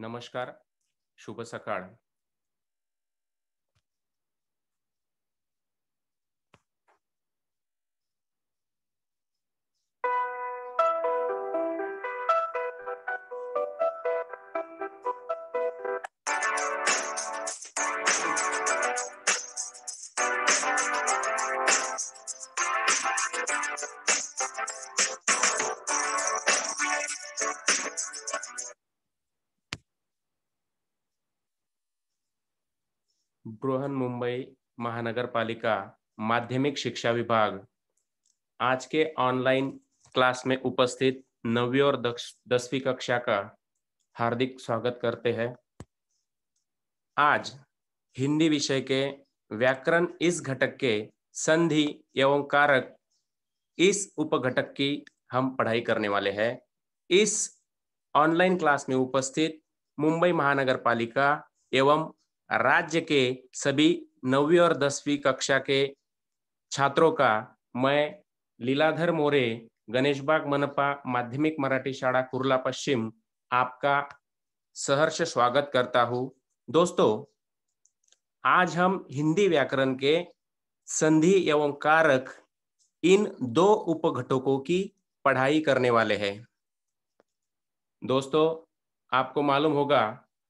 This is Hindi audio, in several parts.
नमस्कार शुभ सकाळ पालिका माध्यमिक शिक्षा विभाग आज के ऑनलाइन क्लास में उपस्थित नवी और दसवीं कक्षा का हार्दिक स्वागत करते हैं आज हिंदी विषय के व्याकरण इस घटक के संधि एवं कारक इस उपघटक की हम पढ़ाई करने वाले हैं इस ऑनलाइन क्लास में उपस्थित मुंबई महानगर पालिका एवं राज्य के सभी नवी और दसवीं कक्षा के छात्रों का मैं लीलाधर मोरे गणेशबाग मनपा माध्यमिक मराठी शाला कुरला पश्चिम आपका सहर्ष स्वागत करता हूं दोस्तों आज हम हिंदी व्याकरण के संधि एवं कारक इन दो उपघटकों की पढ़ाई करने वाले हैं दोस्तों आपको मालूम होगा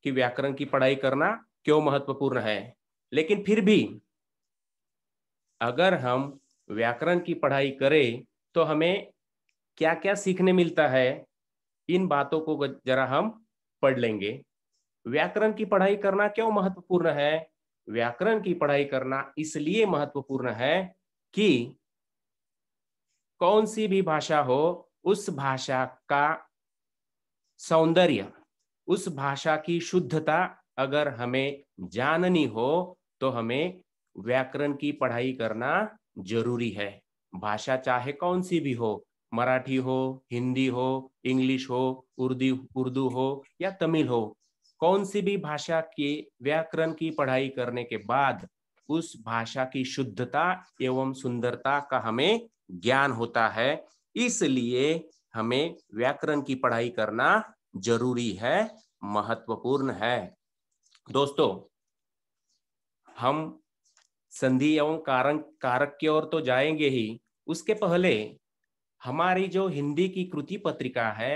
कि व्याकरण की पढ़ाई करना क्यों महत्वपूर्ण है लेकिन फिर भी अगर हम व्याकरण की पढ़ाई करें तो हमें क्या क्या सीखने मिलता है इन बातों को जरा हम पढ़ लेंगे व्याकरण की पढ़ाई करना क्यों महत्वपूर्ण है व्याकरण की पढ़ाई करना इसलिए महत्वपूर्ण है कि कौन सी भी भाषा हो उस भाषा का सौंदर्य उस भाषा की शुद्धता अगर हमें जाननी हो तो हमें व्याकरण की पढ़ाई करना जरूरी है भाषा चाहे कौन सी भी हो मराठी हो हिंदी हो इंग्लिश हो उर्दू उर्दू हो या तमिल हो कौन सी भी भाषा के व्याकरण की पढ़ाई करने के बाद उस भाषा की शुद्धता एवं सुंदरता का हमें ज्ञान होता है इसलिए हमें व्याकरण की पढ़ाई करना जरूरी है महत्वपूर्ण है दोस्तों हम संधि एवं कारण कारक की ओर तो जाएंगे ही उसके पहले हमारी जो हिंदी की कृति पत्रिका है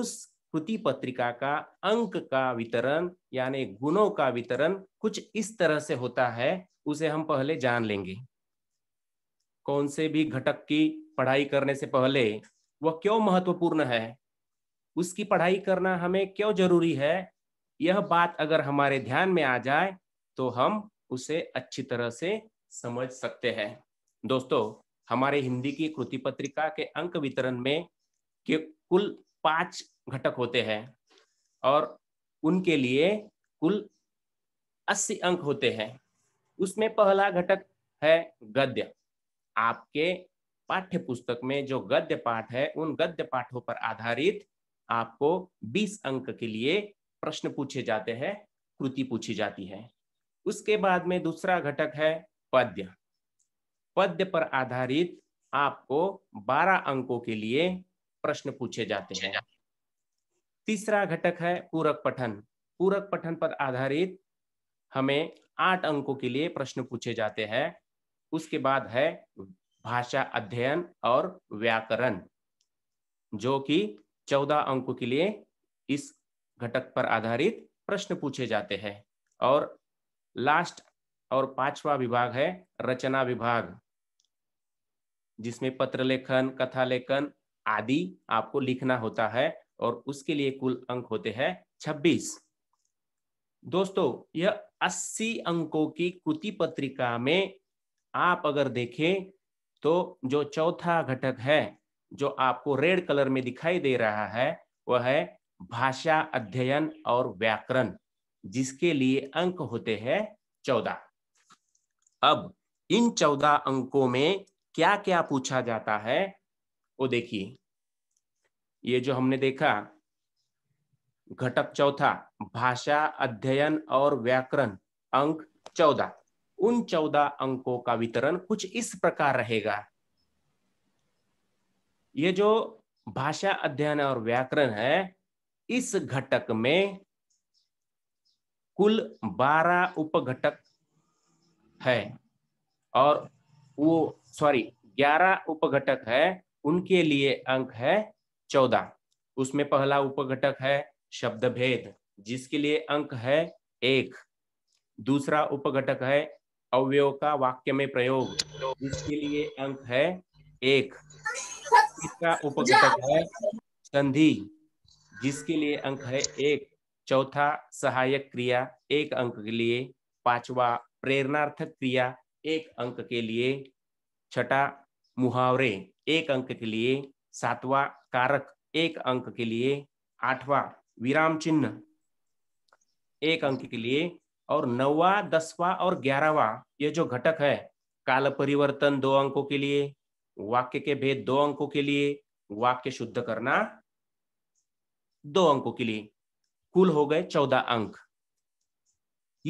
उस कृति पत्रिका का अंक का वितरण यानी गुणों का वितरण कुछ इस तरह से होता है उसे हम पहले जान लेंगे कौन से भी घटक की पढ़ाई करने से पहले वह क्यों महत्वपूर्ण है उसकी पढ़ाई करना हमें क्यों जरूरी है यह बात अगर हमारे ध्यान में आ जाए तो हम उसे अच्छी तरह से समझ सकते हैं दोस्तों हमारे हिंदी की कृति पत्रिका के अंक वितरण में के कुल पांच घटक होते हैं और उनके लिए कुल अस्सी अंक होते हैं उसमें पहला घटक है गद्य आपके पाठ्य पुस्तक में जो गद्य पाठ है उन गद्य पाठों पर आधारित आपको 20 अंक के लिए प्रश्न पूछे जाते हैं कृति पूछी जाती है उसके बाद में दूसरा घटक है पद्य पद्य पर आधारित आपको 12 अंकों के लिए प्रश्न पूछे जाते हैं तीसरा घटक है पूरक पठन पूरक पठन पर आधारित हमें आठ अंकों के लिए प्रश्न पूछे जाते हैं उसके बाद है भाषा अध्ययन और व्याकरण जो कि चौदह अंकों के लिए इस घटक पर आधारित प्रश्न पूछे जाते हैं और लास्ट और पांचवा विभाग है रचना विभाग जिसमें पत्र लेखन कथा लेखन आदि आपको लिखना होता है और उसके लिए कुल अंक होते हैं 26 दोस्तों यह 80 अंकों की कृति पत्रिका में आप अगर देखें तो जो चौथा घटक है जो आपको रेड कलर में दिखाई दे रहा है वह है भाषा अध्ययन और व्याकरण जिसके लिए अंक होते हैं चौदह अब इन चौदह अंकों में क्या क्या पूछा जाता है वो देखिए ये जो हमने देखा घटक चौथा भाषा अध्ययन और व्याकरण अंक चौदह उन चौदह अंकों का वितरण कुछ इस प्रकार रहेगा ये जो भाषा अध्ययन और व्याकरण है इस घटक में कुल बारह उपघटक है और वो सॉरी ग्यारह उपघटक है उनके लिए अंक है चौदह उसमें पहला उपघटक है शब्द भेद जिसके लिए अंक है एक दूसरा उपघटक है अवयव का वाक्य में प्रयोग जिसके लिए अंक है एक तीसरा उपघटक है संधि जिसके लिए अंक है एक चौथा सहायक क्रिया एक अंक के लिए पांचवा प्रेरणार्थक क्रिया एक अंक के लिए छठा मुहावरे एक अंक के लिए सातवा कारक एक अंक के लिए आठवा विराम चिन्ह एक अंक के लिए और नवा दसवा और ग्यारहवा ये जो घटक है काल परिवर्तन दो अंकों के लिए वाक्य के भेद दो अंकों के लिए वाक्य शुद्ध करना दो अंकों के लिए कुल हो गए चौदह अंक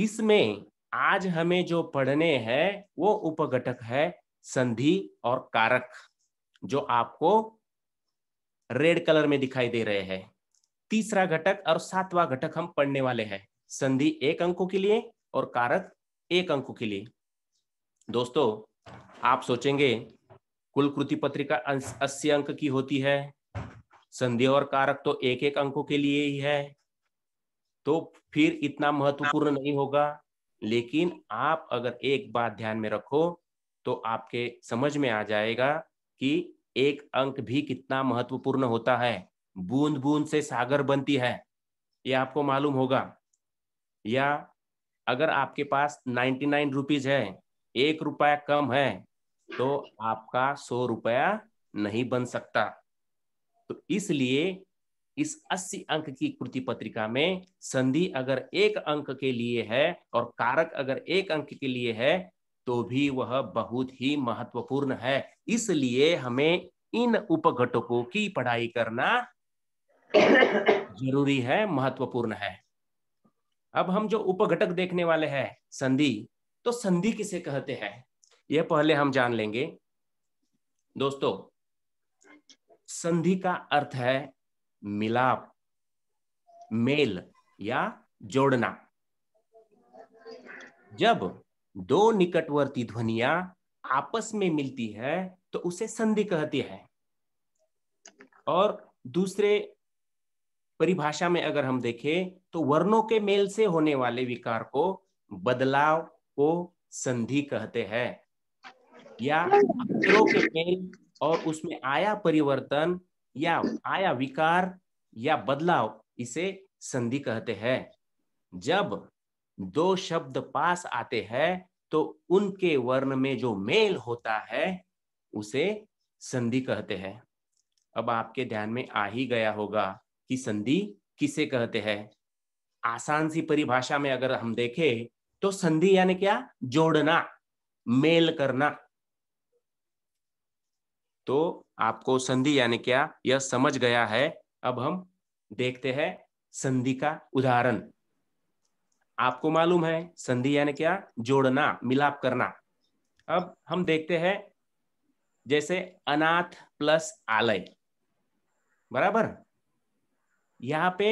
इसमें आज हमें जो पढ़ने हैं वो उपघटक है संधि और कारक जो आपको रेड कलर में दिखाई दे रहे हैं तीसरा घटक और सातवां घटक हम पढ़ने वाले हैं संधि एक अंकों के लिए और कारक एक अंकों के लिए दोस्तों आप सोचेंगे कुल कृति पत्रिका अस्सी अंक की होती है संधि और कारक तो एक एक अंकों के लिए ही है तो फिर इतना महत्वपूर्ण नहीं होगा लेकिन आप अगर एक बात ध्यान में रखो तो आपके समझ में आ जाएगा कि एक अंक भी कितना महत्वपूर्ण होता है बूंद बूंद से सागर बनती है ये आपको मालूम होगा या अगर आपके पास नाइन्टी नाइन रुपीज है एक रुपया कम है तो आपका सौ रुपया नहीं बन सकता तो इसलिए इस 80 अंक की कृति पत्रिका में संधि अगर एक अंक के लिए है और कारक अगर एक अंक के लिए है तो भी वह बहुत ही महत्वपूर्ण है इसलिए हमें इन उपघटकों की पढ़ाई करना जरूरी है महत्वपूर्ण है अब हम जो उपघटक देखने वाले हैं संधि तो संधि किसे कहते हैं यह पहले हम जान लेंगे दोस्तों संधि का अर्थ है मिलाप मेल या जोड़ना जब दो निकटवर्ती ध्वनिया आपस में मिलती है तो उसे संधि कहती है और दूसरे परिभाषा में अगर हम देखें तो वर्णों के मेल से होने वाले विकार को बदलाव को संधि कहते हैं या अक्षरों के मेल और उसमें आया परिवर्तन या आया विकार या बदलाव इसे संधि कहते हैं जब दो शब्द पास आते हैं तो उनके वर्ण में जो मेल होता है उसे संधि कहते हैं अब आपके ध्यान में आ ही गया होगा कि संधि किसे कहते हैं आसान सी परिभाषा में अगर हम देखें तो संधि यानी क्या जोड़ना मेल करना तो आपको संधि यानी क्या यह समझ गया है अब हम देखते हैं संधि का उदाहरण आपको मालूम है संधि यानी क्या जोड़ना मिलाप करना अब हम देखते हैं जैसे अनाथ प्लस आलय बराबर यहाँ पे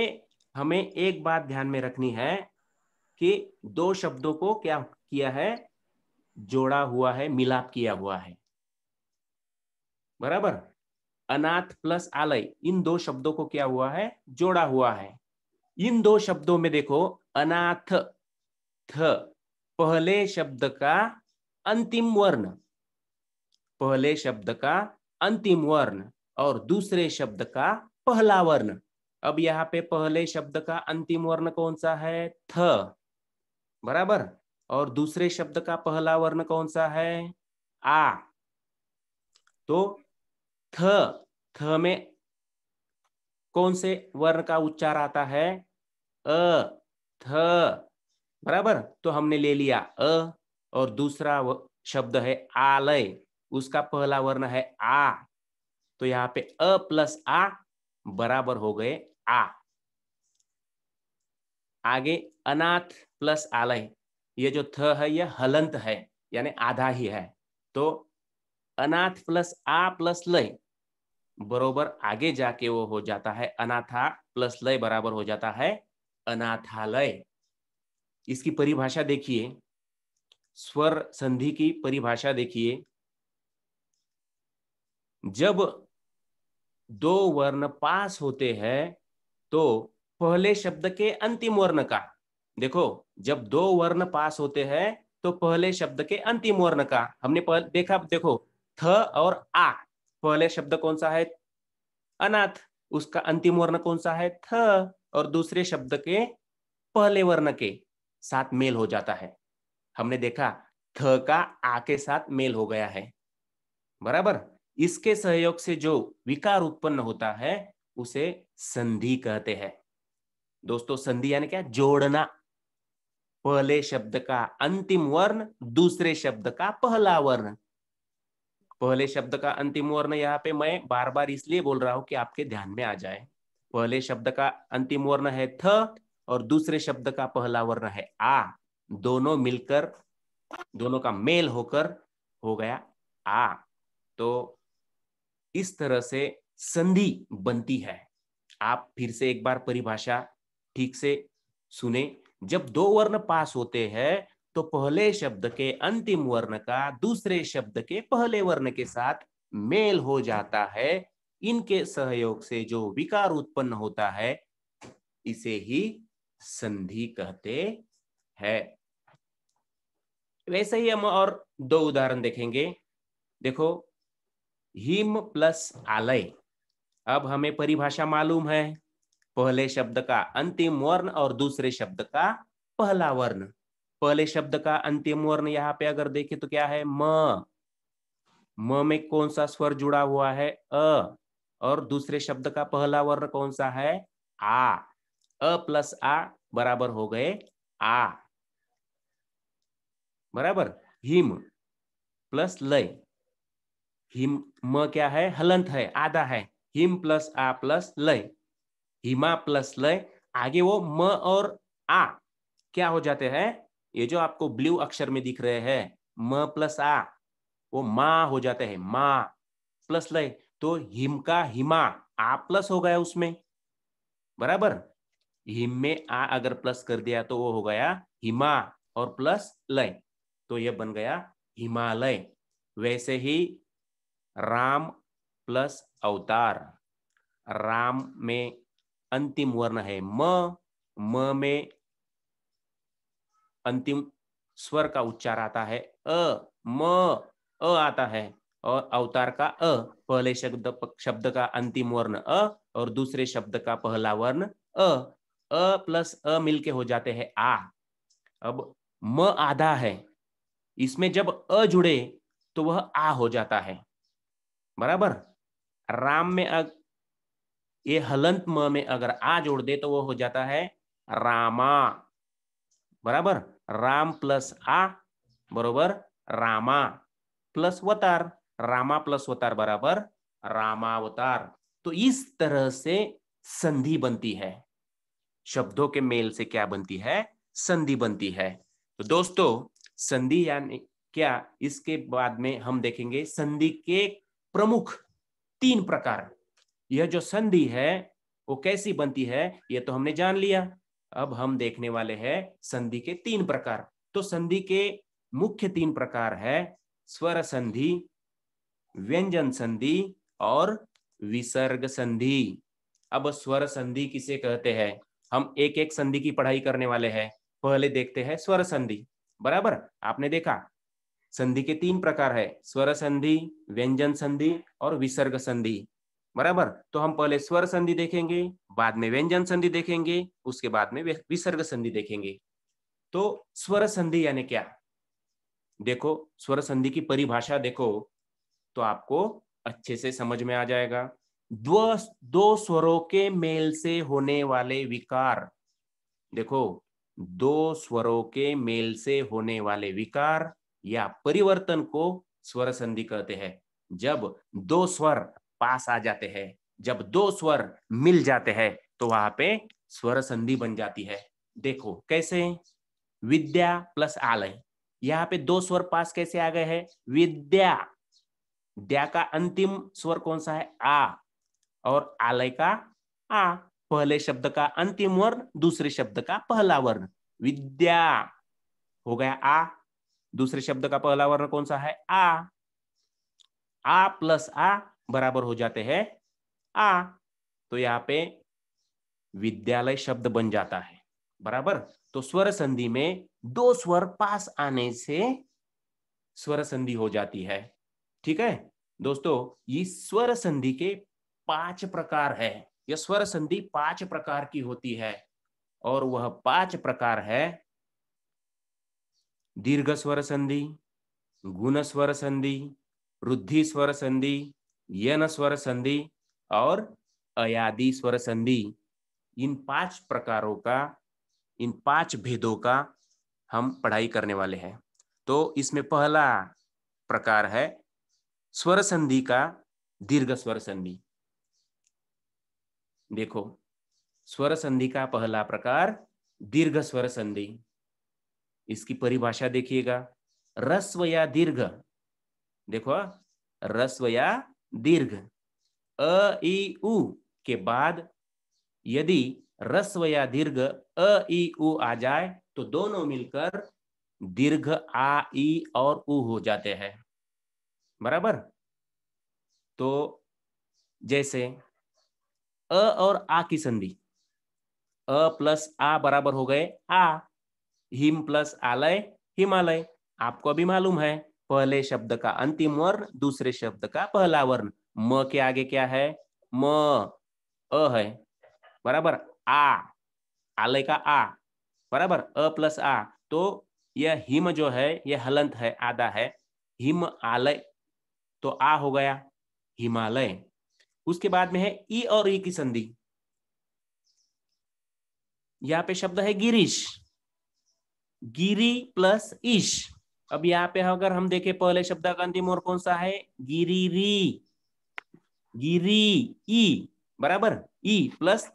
हमें एक बात ध्यान में रखनी है कि दो शब्दों को क्या किया है जोड़ा हुआ है मिलाप किया हुआ है बराबर अनाथ प्लस आलय इन दो शब्दों को क्या हुआ है जोड़ा हुआ है इन दो शब्दों में देखो अनाथ थ पहले शब्द का अंतिम वर्ण पहले शब्द का अंतिम वर्ण और दूसरे शब्द का पहला वर्ण अब यहाँ पे पहले शब्द का अंतिम वर्ण कौन सा है थ बराबर और दूसरे शब्द का पहला वर्ण कौन सा है आ तो थ थ में कौन से वर्ण का उच्चार आता है अ थ बराबर तो हमने ले लिया अ और दूसरा शब्द है आलय उसका पहला वर्ण है आ तो यहाँ पे अ प्लस आ बराबर हो गए आ आगे अनाथ प्लस आलय ये जो थ है यह हलंत है यानी आधा ही है तो अनाथ प्लस आ प्लस लय बरोबर आगे जाके वो हो जाता है अनाथा प्लस लय बराबर हो जाता है अनाथालय इसकी परिभाषा देखिए स्वर संधि की परिभाषा देखिए जब दो वर्ण पास होते हैं तो पहले शब्द के अंतिम वर्ण का देखो जब दो वर्ण पास होते हैं तो पहले शब्द के अंतिम वर्ण का हमने देखा देखो थ और आ पहले शब्द कौन सा है अनाथ उसका अंतिम वर्ण कौन सा है थ और दूसरे शब्द के पहले वर्ण के साथ मेल हो जाता है हमने देखा थ का आ के साथ मेल हो गया है बराबर इसके सहयोग से जो विकार उत्पन्न होता है उसे संधि कहते हैं दोस्तों संधि यानी क्या जोड़ना पहले शब्द का अंतिम वर्ण दूसरे शब्द का पहला वर्ण पहले शब्द का अंतिम वर्ण यहाँ पे मैं बार बार इसलिए बोल रहा हूं कि आपके ध्यान में आ जाए पहले शब्द का अंतिम वर्ण है थ और दूसरे शब्द का पहला वर्ण है आ दोनों मिलकर दोनों का मेल होकर हो गया आ तो इस तरह से संधि बनती है आप फिर से एक बार परिभाषा ठीक से सुने जब दो वर्ण पास होते हैं तो पहले शब्द के अंतिम वर्ण का दूसरे शब्द के पहले वर्ण के साथ मेल हो जाता है इनके सहयोग से जो विकार उत्पन्न होता है इसे ही संधि कहते हैं वैसे ही हम और दो उदाहरण देखेंगे देखो हिम प्लस आलय अब हमें परिभाषा मालूम है पहले शब्द का अंतिम वर्ण और दूसरे शब्द का पहला वर्ण पहले शब्द का अंतिम वर्ण यहाँ पे अगर देखे तो क्या है म म में कौन सा स्वर जुड़ा हुआ है अ और दूसरे शब्द का पहला वर्ण कौन सा है आ अ प्लस आ बराबर हो गए आ बराबर हिम प्लस लय हिम म क्या है हलंत है आधा है हिम प्लस आ प्लस लय हिमा प्लस लय आगे वो म और आ क्या हो जाते हैं ये जो आपको ब्लू अक्षर में दिख रहे हैं म प्लस आ वो मा हो जाते हैं मा प्लस लय तो हिम का हिमा आ प्लस हो गया उसमें बराबर हिम में आ अगर प्लस कर दिया तो वो हो गया हिमा और प्लस लय तो ये बन गया हिमालय वैसे ही राम प्लस अवतार राम में अंतिम वर्ण है म म में अंतिम स्वर का उच्चार आता है अ म अ आता है और अवतार का अ पहले शब्द शब्द का अंतिम वर्ण अ और दूसरे शब्द का पहला वर्ण अ अ प्लस अ मिलके हो जाते हैं आ अब म आधा है इसमें जब अ जुड़े तो वह आ हो जाता है बराबर राम में अग ये हलंत म में अगर आ जोड़ दे तो वह हो जाता है रामा बराबर राम प्लस आ બરોબર रामा प्लस वतार रामा प्लस वतार बराबर रामावतार तो इस तरह से संधि बनती है शब्दों के मेल से क्या बनती है संधि बनती है तो दोस्तों संधि यानी क्या इसके बाद में हम देखेंगे संधि के प्रमुख तीन प्रकार यह जो संधि है वो कैसी बनती है यह तो हमने जान लिया अब हम देखने वाले हैं संधि के तीन प्रकार तो संधि के मुख्य तीन प्रकार है स्वर संधि व्यंजन संधि और विसर्ग संधि अब स्वर संधि किसे कहते हैं हम एक एक संधि की पढ़ाई करने वाले हैं पहले देखते हैं स्वर संधि बराबर आपने देखा संधि के तीन प्रकार है स्वर संधि व्यंजन संधि और विसर्ग संधि बराबर तो हम पहले स्वर संधि देखेंगे बाद में व्यंजन संधि देखेंगे उसके बाद में विसर्ग संधि देखेंगे तो स्वर संधि यानी क्या देखो स्वर संधि की परिभाषा देखो तो आपको अच्छे से समझ में आ जाएगा दो दो स्वरों के मेल से होने वाले विकार देखो दो स्वरों के मेल से होने वाले विकार या परिवर्तन को स्वर संधि कहते हैं जब दो स्वर पास आ जाते हैं जब दो स्वर मिल जाते हैं तो वहां पे स्वर संधि बन जाती है देखो कैसे विद्या प्लस आलय यहाँ पे दो स्वर पास कैसे आ गए हैं विद्या द्या का अंतिम स्वर कौन सा है आ और आलय का आ पहले शब्द का अंतिम वर्ण दूसरे शब्द का पहला वर्ण विद्या हो गया आ दूसरे शब्द का पहला वर्ण कौन सा है आ आ प्लस आ बराबर हो जाते हैं आ तो यहाँ पे विद्यालय शब्द बन जाता है बराबर तो स्वर संधि में दो स्वर पास आने से स्वर संधि हो जाती है ठीक है दोस्तों ये स्वर संधि के पांच प्रकार है यह स्वर संधि पांच प्रकार की होती है और वह पांच प्रकार है दीर्घ स्वर संधि गुण स्वर संधि रुद्धि स्वर संधि यन स्वर संधि और अयादि स्वर संधि इन पांच प्रकारों का इन पांच भेदों का हम पढ़ाई करने वाले हैं तो इसमें पहला प्रकार है स्वर संधि का दीर्घ स्वर संधि देखो स्वर संधि का पहला प्रकार दीर्घ स्वर संधि इसकी परिभाषा देखिएगा रस्व या दीर्घ देखो रस्व या दीर्घ अ ई उ के बाद यदि रस्व या दीर्घ अ ई उ आ जाए तो दोनों मिलकर दीर्घ आ ई और उ हो जाते हैं बराबर तो जैसे अ और आ की संधि अ प्लस आ बराबर हो गए आ हिम प्लस आलय हिमालय आपको अभी मालूम है पहले शब्द का अंतिम वर्ण दूसरे शब्द का पहला वर्ण म के आगे क्या है म अ है बराबर आ आलय का आ बराबर अ प्लस आ तो यह हिम जो है यह हलंत है आधा है हिम आलय तो आ हो गया हिमालय उसके बाद में है ई और ई की संधि यहां पे शब्द है गिरीश गिरी प्लस ईश अब यहाँ पे अगर हम देखें पहले शब्द का अंतिम और कौन सा है गिरीरी गिरी ई बराबर ई प्लस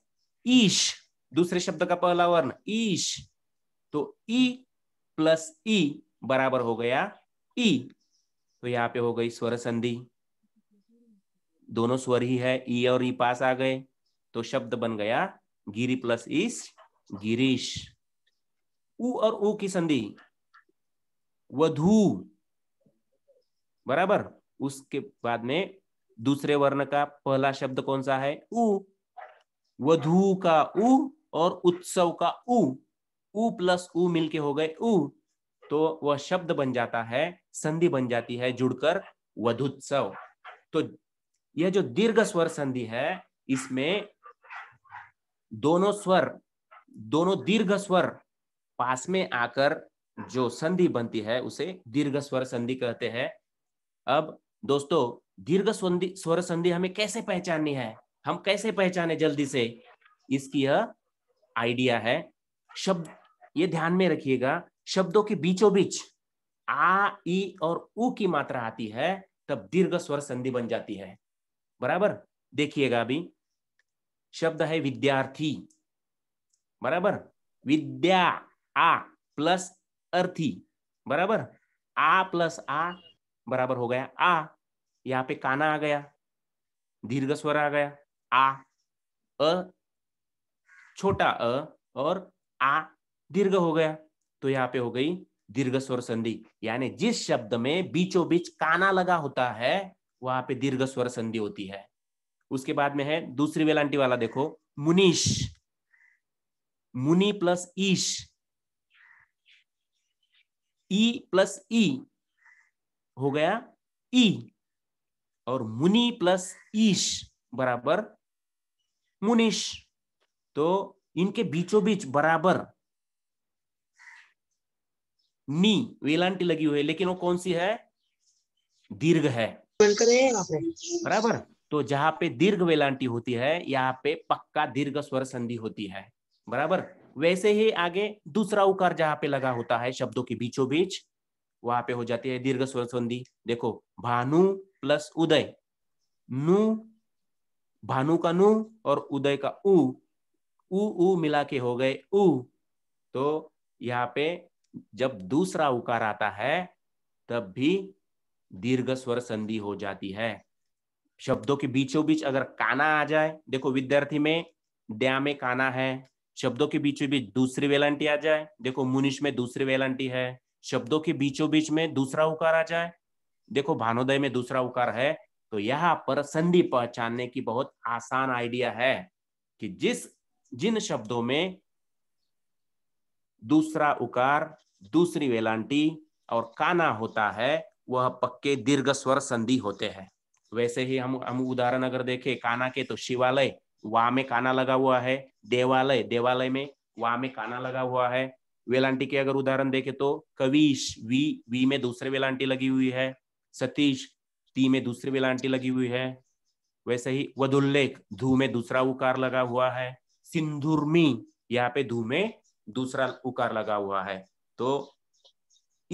ईश दूसरे शब्द का पहला वर्ण ईश तो ई प्लस ई बराबर हो गया ई तो यहाँ पे हो गई स्वर संधि दोनों स्वर ही है ई और ई पास आ गए तो शब्द बन गया गिरी प्लस ईश गिरीश उ और उ की संधि वधु बराबर उसके बाद में दूसरे वर्ण का पहला शब्द कौन सा है उ वधु का उ और उत्सव का उ उ प्लस उ मिलके हो गए उ तो वह शब्द बन जाता है संधि बन जाती है जुड़कर वधुत्सव तो यह जो दीर्घ स्वर संधि है इसमें दोनों स्वर दोनों दीर्घ स्वर पास में आकर जो संधि बनती है उसे दीर्घ स्वर संधि कहते हैं अब दोस्तों दीर्घ स्वर संधि हमें कैसे पहचाननी है हम कैसे पहचाने जल्दी से इसकी यह आइडिया है शब्द ये ध्यान में रखिएगा शब्दों के बीचों बीच आ ई और उ की मात्रा आती है तब दीर्घ स्वर संधि बन जाती है बराबर देखिएगा अभी शब्द है विद्यार्थी बराबर विद्या आ प्लस अर्थी बराबर आ प्लस आ बराबर हो गया आ यहाँ पे काना आ गया दीर्घ स्वर आ गया आ अ छोटा अ और आ दीर्घ हो गया तो यहाँ पे हो गई दीर्घ स्वर संधि यानी जिस शब्द में बीचों बीच काना लगा होता है वहां पे दीर्घ स्वर संधि होती है उसके बाद में है दूसरी वेलांटी वाला देखो मुनीश मुनि प्लस ईश ई प्लस ई हो गया ई e और मुनि प्लस ईश बराबर मुनिश तो इनके बीचों बीच बराबर नी वेलांटी लगी हुई है लेकिन वो कौन सी है दीर्घ है बराबर तो जहां पे दीर्घ वेलांटी होती है यहाँ पे पक्का दीर्घ स्वर संधि होती है बराबर वैसे ही आगे दूसरा उकार जहां पे लगा होता है शब्दों के बीचों बीच वहां पे हो जाती है दीर्घ स्वर संधि देखो भानु प्लस उदय नु भानु का नु और उदय का उ उ उ मिला के हो गए उ तो यहाँ पे जब दूसरा उकार आता है तब भी दीर्घ स्वर संधि हो जाती है शब्दों के बीचों बीच अगर काना आ जाए देखो विद्यार्थी में दया में काना है शब्दों के बीचों बीच दूसरी वेलांटी आ जाए देखो मुनिष में दूसरी वेलांटी है शब्दों के बीचों बीच में दूसरा उकार आ जाए देखो भानोदय में दूसरा उकार है तो यहाँ पर संधि पहचानने की बहुत आसान आइडिया है कि जिस जिन शब्दों में दूसरा उकार दूसरी वेलांटी और काना होता है वह पक्के दीर्घ स्वर संधि होते हैं वैसे ही हम हम उदाहरण अगर देखें काना के तो शिवालय वहां में काना लगा हुआ है देवालय देवालय में वहां में काना लगा हुआ है वेलांटी के अगर उदाहरण देखे तो कवीश वी वी में दूसरे वेलांटी लगी हुई है सतीश टी में दूसरी वेलांटी लगी हुई है वैसे ही वधुल्लेख धू में दूसरा उकार लगा हुआ है सिंधुर्मी यहाँ पे धू में दूसरा उकार लगा हुआ है तो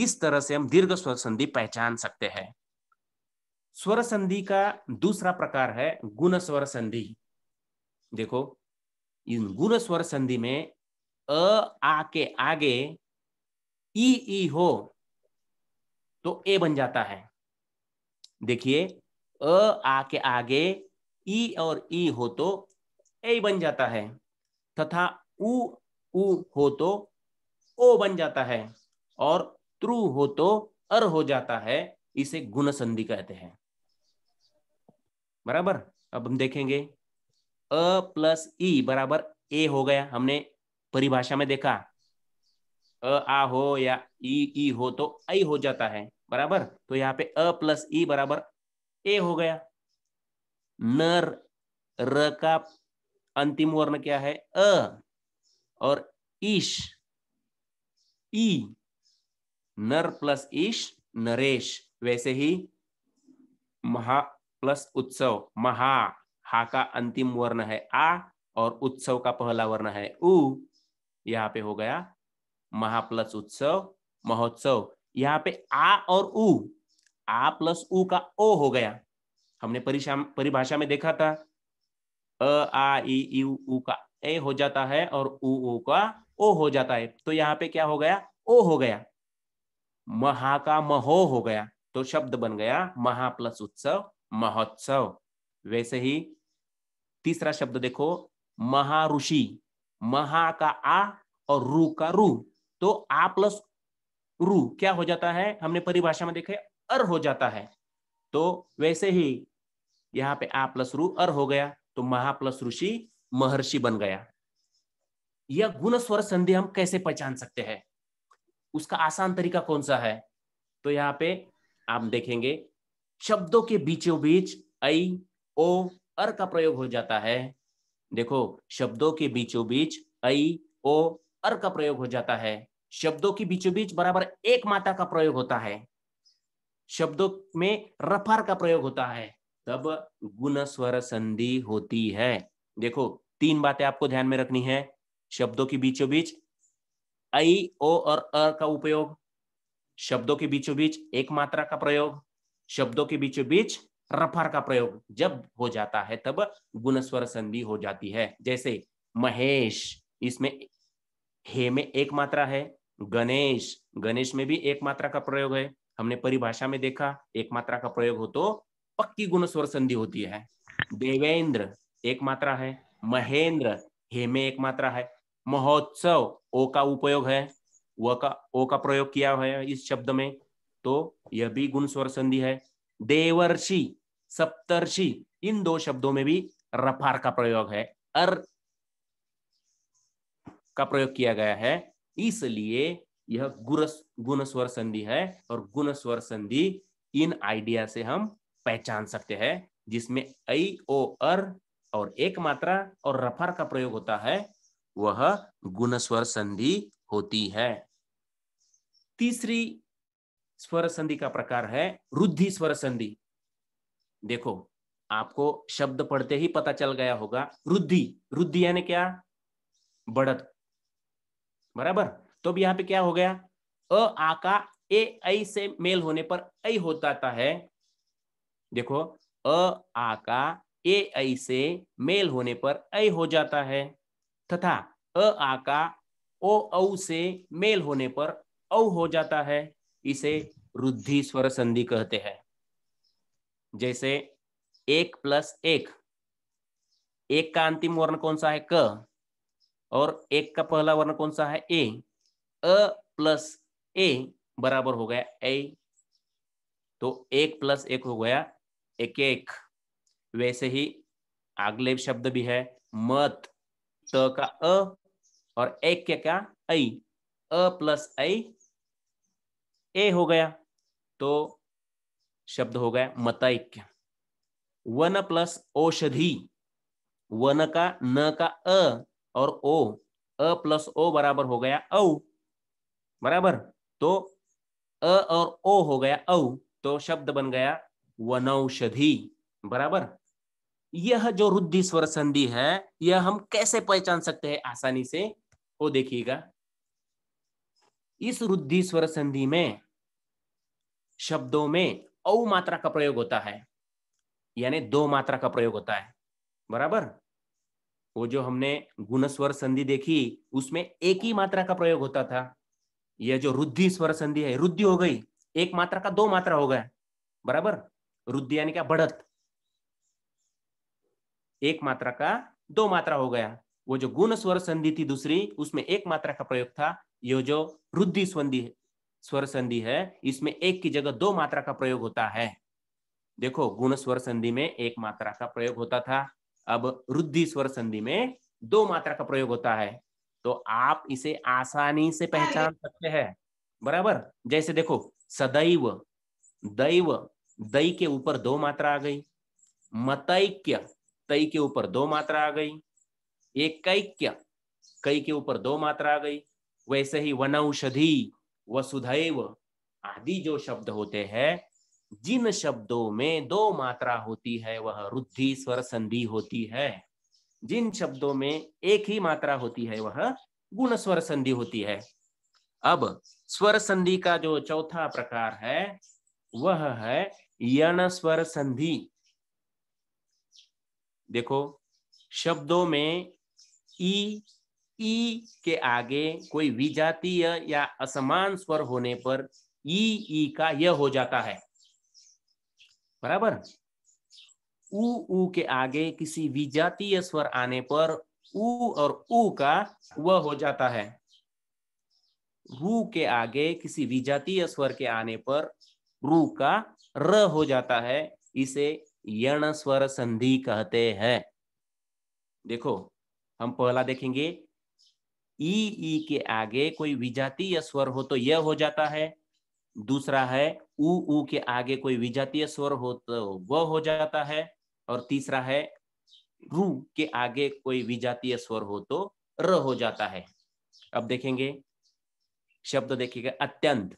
इस तरह से हम दीर्घ स्वर संधि पहचान सकते हैं स्वर संधि का दूसरा प्रकार है गुण स्वर संधि देखो इन गुण स्वर संधि में अ आ के आगे ई ई हो तो ए बन जाता है देखिए अ आ के आगे ई और ई हो तो ए बन जाता है तथा उ उ हो तो ओ बन जाता है और त्रु हो तो अर हो जाता है इसे गुण संधि कहते हैं बराबर अब हम देखेंगे अ प्लस ई बराबर ए हो गया हमने परिभाषा में देखा अ आ हो या ई ई हो तो आई हो जाता है बराबर तो यहाँ पे अ प्लस ई बराबर ए हो गया नर र का अंतिम वर्ण क्या है अ और ईश ई नर प्लस ईश नरेश वैसे ही महा प्लस उत्सव महा हा का अंतिम वर्ण है आ और उत्सव का पहला वर्ण है उ यहाँ पे हो गया महा प्लस उत्सव महोत्सव यहाँ पे आ और उ आ प्लस उ का ओ हो गया हमने परिभाषा में देखा था अ आ ई उ का ए हो जाता है और उ उ का ओ हो जाता है तो यहाँ पे क्या हो गया ओ हो गया महा का महो हो गया तो शब्द बन गया महा प्लस उत्सव महोत्सव वैसे ही तीसरा शब्द देखो ऋषि महा का आ और रू का रू तो आ प्लस रू क्या हो जाता है हमने परिभाषा में देखे अर हो जाता है तो वैसे ही यहाँ पे आ प्लस रू अर हो गया तो महा प्लस ऋषि महर्षि बन गया यह गुण स्वर संधि हम कैसे पहचान सकते हैं उसका आसान तरीका कौन सा है तो यहाँ पे आप देखेंगे शब्दों के बीचों बीच ऐ ओ अर का प्रयोग हो जाता है देखो शब्दों के बीचों बीच ऐ ओ अर का प्रयोग हो जाता है शब्दों के बीचों बीच बराबर एक माता का प्रयोग होता है शब्दों में रफार का प्रयोग होता है तब गुण स्वर संधि होती है देखो तीन बातें आपको ध्यान में रखनी है शब्दों के बीचों बीच ऐ ओ और अ का उपयोग शब्दों के बीचों बीच एक मात्रा का प्रयोग शब्दों के बीचों बीच रफर का प्रयोग जब हो जाता है तब गुणस्वर संधि हो जाती है जैसे महेश इसमें हे में एक मात्रा है गणेश गणेश में भी एक मात्रा का प्रयोग है हमने परिभाषा में देखा एक मात्रा का प्रयोग हो तो पक्की गुणस्वर संधि होती है देवेंद्र एक मात्रा है महेंद्र हे में एक मात्रा है महोत्सव ओ का उपयोग है व का ओ का प्रयोग किया है इस शब्द में तो यह भी गुण स्वर संधि है देवर्षि सप्तर्षि इन दो शब्दों में भी रफार का प्रयोग है अर का प्रयोग किया गया है इसलिए यह गुरस गुणस्वर संधि है और गुणस्वर संधि इन आइडिया से हम पहचान सकते हैं जिसमें ऐ ओ अर और एक मात्रा और रफार का प्रयोग होता है वह गुणस्वर संधि होती है तीसरी स्वर संधि का प्रकार है रुद्धि स्वर संधि देखो आपको शब्द पढ़ते ही पता चल गया होगा रुद्धि रुद्धि यानी क्या बढ़त बराबर तो अब यहां पे क्या हो गया अ आका ए आई से मेल होने पर ऐ होता है देखो अ आका ए आई से मेल होने पर ऐ हो जाता है तथा अ आका ओ औ से मेल होने पर औ हो जाता है इसे रुद्धि स्वर संधि कहते हैं जैसे एक प्लस एक एक का अंतिम वर्ण कौन सा है क और एक का पहला वर्ण कौन सा है ए अ प्लस ए बराबर हो गया ए तो एक प्लस एक हो गया एक एक वैसे ही अगले शब्द भी है मत त का अ और एक क्या क्या ऐ अ प्लस ऐ ए हो गया तो शब्द हो गया ऐक्य वन प्लस औषधि वन का न का अ और ओ अ प्लस ओ बराबर हो गया औ बराबर तो अ और ओ हो गया औ तो शब्द बन गया वनौषधि बराबर यह जो रुद्धि स्वर संधि है यह हम कैसे पहचान सकते हैं आसानी से वो देखिएगा इस रुद्धि स्वर संधि में शब्दों में औ मात्रा का प्रयोग होता है यानी दो मात्रा का प्रयोग होता है बराबर वो जो हमने गुणस्वर संधि देखी उसमें एक ही मात्रा का प्रयोग होता था यह जो रुद्धि स्वर संधि है रुद्धि हो गई एक मात्रा का दो मात्रा हो गया बराबर रुद्धि यानी क्या बढ़त एक मात्रा का दो मात्रा हो गया वो जो गुण स्वर संधि थी दूसरी उसमें एक मात्रा का प्रयोग था यह जो रुद्धि संधि स्वर संधि है इसमें एक की जगह दो मात्रा का प्रयोग होता है देखो गुण स्वर संधि में एक मात्रा का प्रयोग होता था अब रुद्धि स्वर संधि में दो मात्रा का प्रयोग होता है तो आप इसे आसानी से पहचान सकते हैं बराबर जैसे देखो सदैव दैव दई के ऊपर दो मात्रा आ गई मतैक्य तई के ऊपर दो मात्रा आ गई एक कई के ऊपर दो मात्रा आ गई वैसे ही वन औषधि वसुधैव आदि जो शब्द होते हैं जिन शब्दों में दो मात्रा होती है वह रुद्धि स्वर संधि होती है जिन शब्दों में एक ही मात्रा होती है वह गुण स्वर संधि होती है अब स्वर संधि का जो चौथा प्रकार है वह है यण स्वर संधि देखो शब्दों में ई ई के आगे कोई विजातीय या असमान स्वर होने पर ई ई का यह हो जाता है बराबर ऊ ऊ के आगे किसी विजातीय स्वर आने पर ऊ और ऊ का वह हो जाता है रू के आगे किसी विजातीय स्वर के आने पर रू का र हो जाता है इसे यण स्वर संधि कहते हैं देखो हम पहला देखेंगे ई ई के आगे कोई विजातीय स्वर हो तो यह हो जाता है दूसरा है ऊ ऊ के आगे कोई विजातीय स्वर हो तो वह हो जाता है और तीसरा है रू के आगे कोई विजातीय स्वर हो तो र हो जाता है अब देखेंगे शब्द देखिएगा अत्यंत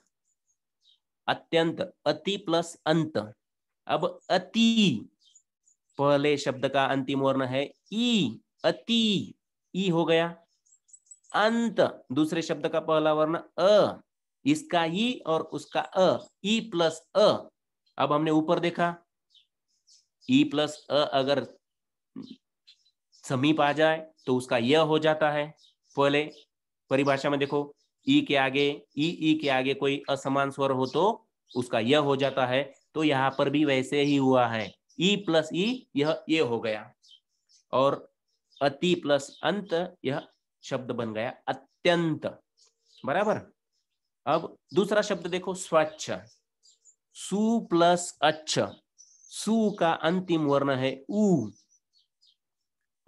अत्यंत अति प्लस अंत अब अति पहले शब्द का अंतिम वर्ण है ई अति ई हो गया अंत दूसरे शब्द का पहला वर्ण अ इसका ई और उसका अ ई प्लस अ अब हमने ऊपर देखा ई प्लस अ अगर समीप आ जाए तो उसका य हो जाता है पहले परिभाषा में देखो ई के आगे ई ई के आगे कोई असमान स्वर हो तो उसका यह हो जाता है तो यहां पर भी वैसे ही हुआ है ई प्लस ई यह ये हो गया और अति प्लस अंत यह शब्द बन गया अत्यंत बराबर अब दूसरा शब्द देखो स्वच्छ सु प्लस अच्छ सु का अंतिम वर्ण है उ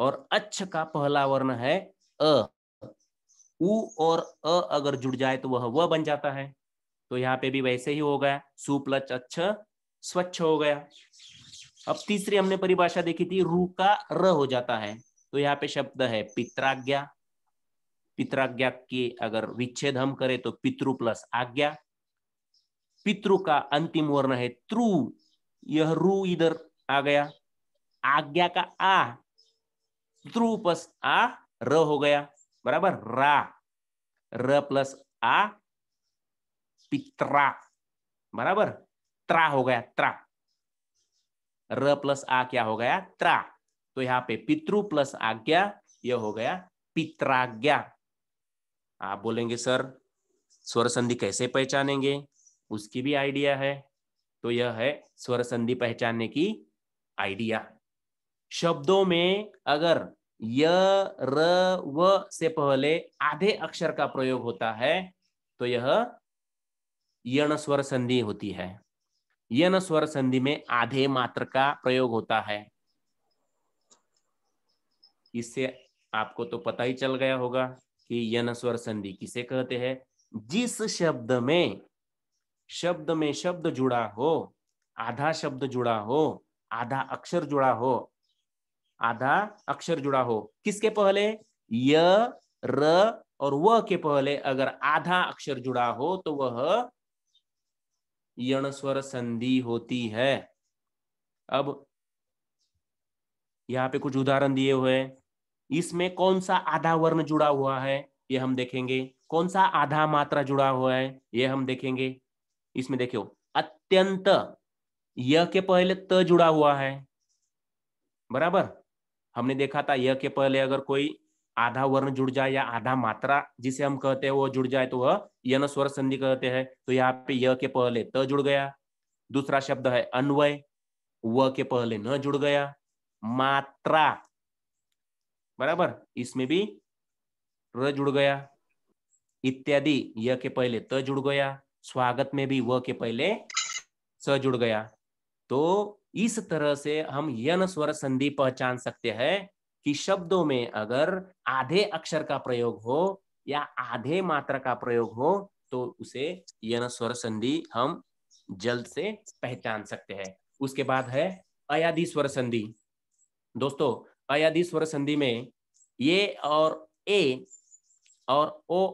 और अच्छ का पहला वर्ण है अ उ और अ अगर जुड़ जाए तो वह व बन जाता है तो यहाँ पे भी वैसे ही हो गया सु प्लस अच्छ स्वच्छ हो गया अब तीसरी हमने परिभाषा देखी थी रू का र हो जाता है तो यहाँ पे शब्द है पित्राज्ञा पित्राज्ञा के अगर विच्छेद हम करें तो पितृ प्लस आज्ञा पितृ का अंतिम वर्ण है त्रु यह रु इधर आ गया आज्ञा का आ त्रु प्लस आ र हो गया बराबर रा र प्लस आ पित्रा बराबर त्रा हो गया त्रा र प्लस आ क्या हो गया त्रा तो यहाँ पे पितृ प्लस आज्ञा यह हो गया पित्राज्ञा आप बोलेंगे सर स्वर संधि कैसे पहचानेंगे उसकी भी आइडिया है तो यह है स्वर संधि पहचानने की आइडिया शब्दों में अगर य र व से पहले आधे अक्षर का प्रयोग होता है तो यह यण स्वर संधि होती है यण स्वर संधि में आधे मात्र का प्रयोग होता है इससे आपको तो पता ही चल गया होगा कि यन स्वर संधि किसे कहते हैं जिस शब्द में शब्द में शब्द जुड़ा हो आधा शब्द जुड़ा हो आधा अक्षर जुड़ा हो आधा अक्षर जुड़ा हो किसके पहले य र और व के पहले अगर आधा अक्षर जुड़ा हो तो वह यण स्वर संधि होती है अब यहां पे कुछ उदाहरण दिए हुए हैं इसमें कौन सा आधा वर्ण जुड़ा हुआ है ये हम देखेंगे कौन सा आधा मात्रा जुड़ा हुआ है ये हम देखेंगे इसमें देखियो अत्यंत य के पहले त जुड़ा हुआ है बराबर हमने देखा था य के पहले अगर कोई आधा वर्ण जुड़ जाए या आधा मात्रा जिसे हम कहते हैं वो जुड़ जाए तो वह यन स्वर संधि कहते हैं तो यहाँ पे य के पहले त जुड़ गया दूसरा शब्द है अन्वय व के पहले न जुड़ गया मात्रा बराबर इसमें भी र जुड़ गया इत्यादि य के पहले त जुड़ गया स्वागत में भी व के पहले स जुड़ गया तो इस तरह से हम यन स्वर संधि पहचान सकते हैं कि शब्दों में अगर आधे अक्षर का प्रयोग हो या आधे मात्रा का प्रयोग हो तो उसे यन स्वर संधि हम जल्द से पहचान सकते हैं उसके बाद है अयादि स्वर संधि दोस्तों अयादि स्वर संधि में ये और ए और ओ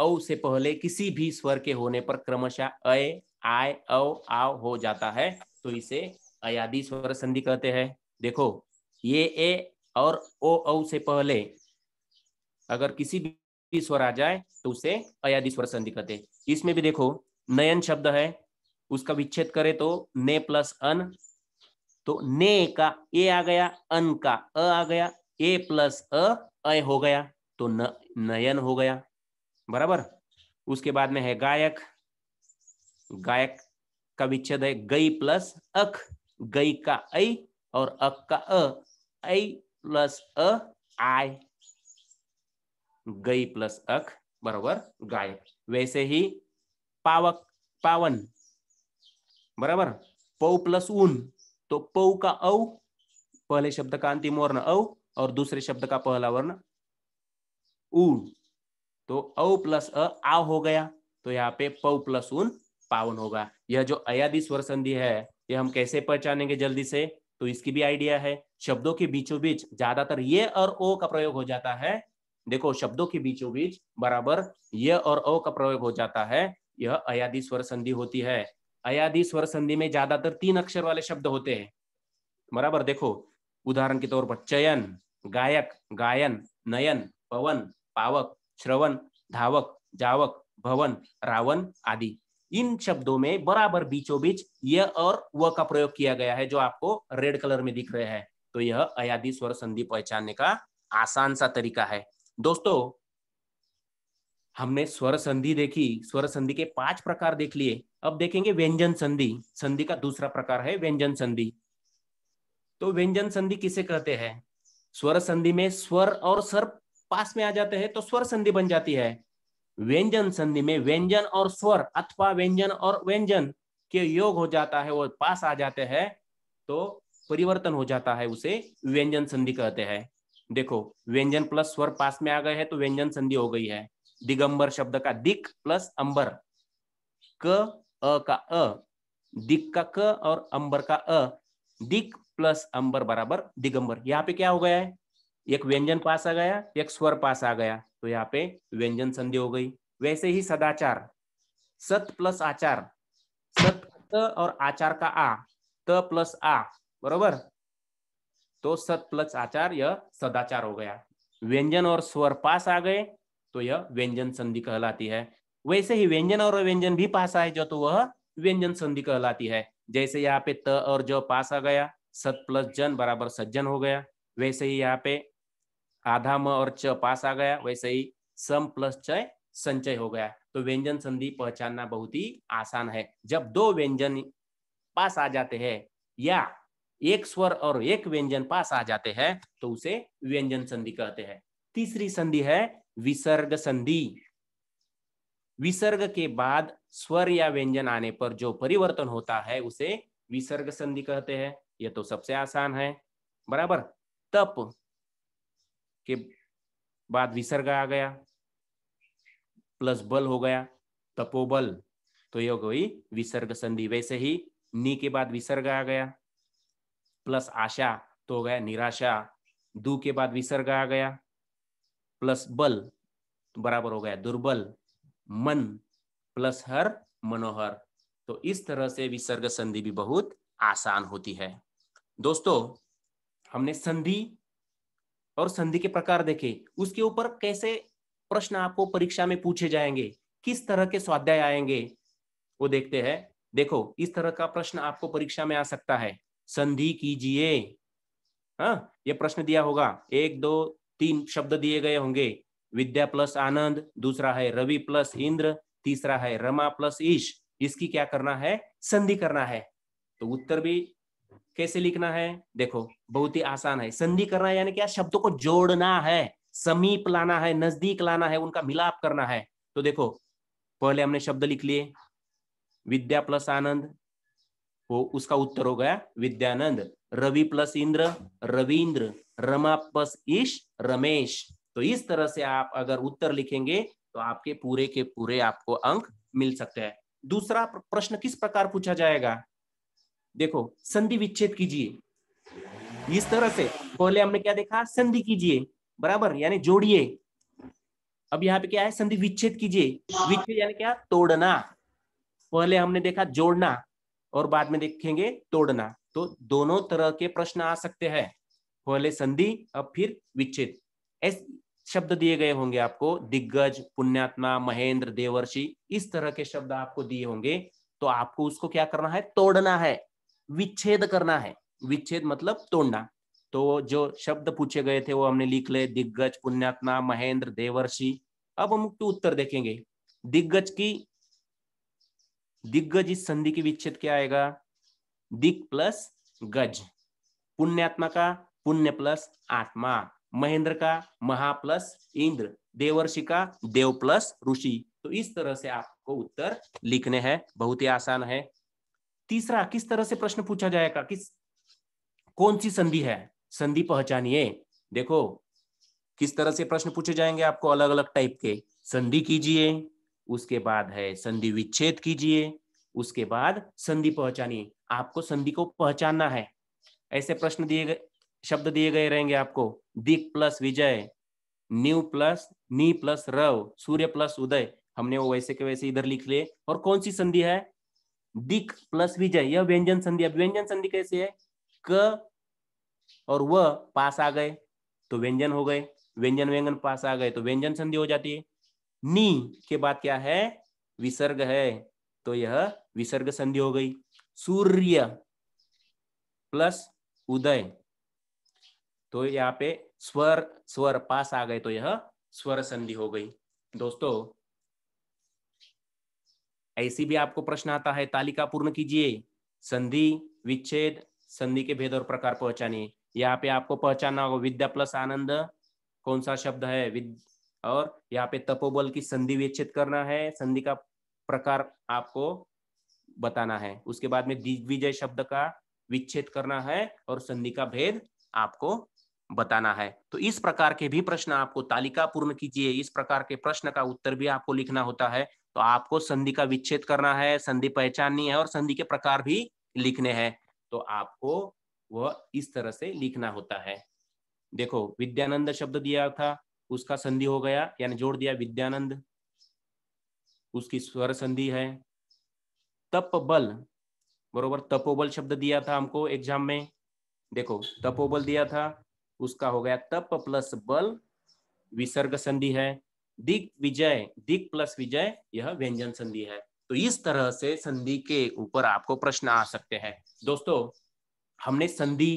औ से पहले किसी भी स्वर के होने पर क्रमशः अय आय औ आव हो जाता है तो इसे अयादि स्वर संधि कहते हैं देखो ये ए और ओ औ से पहले अगर किसी भी स्वर आ जाए तो उसे अयादि स्वर संधि कहते हैं इसमें भी देखो नयन शब्द है उसका विच्छेद करे तो ने प्लस अन तो ने का ए आ गया अन का अ आ गया ए प्लस अ हो गया तो न नयन हो गया बराबर उसके बाद में है गायक गायक का विच्छेद है गई प्लस अख गई का ऐ और अक का अ ऐ प्लस अ आय गई प्लस अख बराबर गायक वैसे ही पावक पावन बराबर पौ प्लस ऊन तो पौ का औ पहले शब्द का अंतिम वर्ण औ और दूसरे शब्द का पहला वर्ण ऊ तो औ प्लस अ आ हो गया तो यहाँ पे पौ प्लस उन पावन होगा यह जो अयाधि स्वर संधि है यह हम कैसे पहचानेंगे जल्दी से तो इसकी भी आइडिया है शब्दों के बीचों बीच ज्यादातर ये और ओ का प्रयोग हो जाता है देखो शब्दों के बीचों बीच बराबर ये और ओ का प्रयोग हो जाता है यह अयाधि स्वर संधि होती है अयाधि स्वर संधि में ज्यादातर तीन अक्षर वाले शब्द होते हैं बराबर देखो उदाहरण के तौर पर चयन गायक गायन नयन पवन पावक श्रवण धावक जावक भवन रावण आदि इन शब्दों में बराबर बीचों बीच यह और व का प्रयोग किया गया है जो आपको रेड कलर में दिख रहे हैं तो यह अयाधि स्वर संधि पहचानने का आसान सा तरीका है दोस्तों हमने स्वर संधि देखी स्वर संधि के पांच प्रकार देख लिए अब देखेंगे व्यंजन संधि संधि का दूसरा प्रकार है व्यंजन संधि तो व्यंजन संधि किसे कहते हैं स्वर संधि में स्वर और सर पास में आ जाते हैं तो स्वर संधि बन जाती है व्यंजन संधि में व्यंजन और स्वर अथवा व्यंजन और व्यंजन के योग हो जाता है वो पास आ जाते हैं तो परिवर्तन हो जाता है उसे व्यंजन संधि कहते हैं देखो व्यंजन प्लस स्वर पास में आ गए हैं तो व्यंजन संधि हो गई है दिगंबर शब्द का दिक प्लस अंबर क अ का अ दिक का क और अंबर का अ दिक प्लस अंबर बराबर दिगंबर यहाँ पे क्या हो गया है एक व्यंजन पास आ गया एक स्वर पास आ गया तो यहाँ पे व्यंजन संधि हो गई वैसे ही सदाचार सत प्लस आचार सत त और आचार का आ त प्लस आ बरोबर तो सत प्लस आचार यह सदाचार हो गया व्यंजन और स्वर पास आ गए तो यह व्यंजन संधि कहलाती है वैसे ही व्यंजन और व्यंजन भी पास आए जो तो वह व्यंजन संधि कहलाती है जैसे यहाँ पे त और ज पास आ गया सत प्लस जन बराबर सज्जन हो गया वैसे ही यहाँ पे आधा म और च पास आ गया वैसे ही सम प्लस चय संचय हो गया तो व्यंजन संधि पहचानना बहुत ही आसान है जब दो व्यंजन पास आ जाते हैं या एक स्वर और एक व्यंजन पास आ जाते हैं तो उसे व्यंजन संधि कहते हैं तीसरी संधि है विसर्ग संधि विसर्ग के बाद स्वर या व्यंजन आने पर जो परिवर्तन होता है उसे विसर्ग संधि कहते हैं यह तो सबसे आसान है बराबर तप के बाद विसर्ग आ गया प्लस बल हो गया तपोबल तो यह गई विसर्ग संधि वैसे ही नी के बाद विसर्ग आ गया प्लस आशा तो हो गया निराशा दू के बाद विसर्ग आ गया प्लस बल तो बराबर हो गया दुर्बल मन प्लस हर मनोहर तो इस तरह से विसर्ग संधि भी बहुत आसान होती है दोस्तों हमने संधि और संधि के प्रकार देखे उसके ऊपर कैसे प्रश्न आपको परीक्षा में पूछे जाएंगे किस तरह के स्वाध्याय आएंगे वो देखते हैं देखो इस तरह का प्रश्न आपको परीक्षा में आ सकता है संधि कीजिए हाँ ये प्रश्न दिया होगा एक दो तीन शब्द दिए गए होंगे विद्या प्लस आनंद दूसरा है रवि प्लस इंद्र तीसरा है रमा प्लस ईश इसकी क्या करना है संधि करना है तो उत्तर भी कैसे लिखना है देखो बहुत ही आसान है संधि करना यानी क्या शब्दों को जोड़ना है समीप लाना है नजदीक लाना है उनका मिलाप करना है तो देखो पहले हमने शब्द लिख लिए विद्या प्लस आनंद वो उसका उत्तर हो गया विद्यानंद रवि प्लस इंद्र रविंद्र रमापस ईश रमेश तो इस तरह से आप अगर उत्तर लिखेंगे तो आपके पूरे के पूरे आपको अंक मिल सकते हैं दूसरा प्रश्न किस प्रकार पूछा जाएगा देखो संधि विच्छेद कीजिए इस तरह से पहले हमने क्या देखा संधि कीजिए बराबर यानी जोड़िए अब यहाँ पे क्या है संधि विच्छेद कीजिए विच्छेद यानी क्या तोड़ना पहले हमने देखा जोड़ना और बाद में देखेंगे तोड़ना तो दोनों तरह के प्रश्न आ सकते हैं पहले संधि अब फिर विच्छेद ऐसे शब्द दिए गए होंगे आपको दिग्गज पुण्यात्मा महेंद्र देवर्षि इस तरह के शब्द आपको दिए होंगे तो आपको उसको क्या करना है तोड़ना है विच्छेद करना है विच्छेद मतलब तोड़ना तो जो शब्द पूछे गए थे वो हमने लिख ले दिग्गज पुण्यात्मा महेंद्र देवर्षि अब हम उत्तर देखेंगे दिग्गज की दिग्गज इस संधि की विच्छेद क्या आएगा दिग प्लस गज पुण्यात्मा का पुण्य प्लस आत्मा महेंद्र का महा प्लस इंद्र देवर्षि का देव प्लस ऋषि तो इस तरह से आपको उत्तर लिखने हैं बहुत ही आसान है तीसरा किस तरह से प्रश्न पूछा जाएगा किस कौन सी संधि है संधि पहचानिए देखो किस तरह से प्रश्न पूछे जाएंगे आपको अलग अलग टाइप के संधि कीजिए उसके बाद है संधि विच्छेद कीजिए उसके बाद संधि पहचानिए आपको संधि को पहचानना है ऐसे प्रश्न दिए गए शब्द दिए गए रहेंगे आपको दिक प्लस विजय न्यू प्लस नी प्लस रव सूर्य प्लस उदय हमने वो वैसे के वैसे इधर लिख लिए और कौन सी संधि है दिक प्लस विजय यह व्यंजन संधि अब व्यंजन संधि कैसे है क और व पास आ गए तो व्यंजन हो गए व्यंजन व्यंजन पास आ गए तो व्यंजन संधि हो जाती है नी के बाद क्या है विसर्ग है तो यह विसर्ग संधि हो गई सूर्य प्लस उदय तो यहाँ पे स्वर स्वर पास आ गए तो यह स्वर संधि हो गई दोस्तों ऐसी भी आपको प्रश्न आता है तालिका पूर्ण कीजिए संधि विच्छेद संधि के भेद और प्रकार पहचानिए यहाँ पे आपको पहचानना होगा विद्या प्लस आनंद कौन सा शब्द है विद और यहाँ पे तपोबल की संधि विच्छेद करना है संधि का प्रकार आपको बताना है उसके बाद में दिग्विजय शब्द का विच्छेद करना है और संधि का भेद आपको बताना है तो इस प्रकार के भी प्रश्न आपको तालिका पूर्ण कीजिए इस प्रकार के प्रश्न का उत्तर भी आपको लिखना होता है तो आपको संधि का विच्छेद करना है संधि पहचाननी है और संधि के प्रकार भी लिखने हैं तो आपको वह इस तरह से लिखना होता है देखो विद्यानंद शब्द दिया था उसका संधि हो गया यानी जोड़ दिया विद्यानंद उसकी स्वर संधि है तप बल बरोबर तपोबल शब्द दिया था हमको एग्जाम में देखो तपोबल दिया था उसका हो गया तप प्लस बल विसर्ग संधि है दिग विजय दिग प्लस विजय यह व्यंजन संधि है तो इस तरह से संधि के ऊपर आपको प्रश्न आ सकते हैं दोस्तों हमने संधि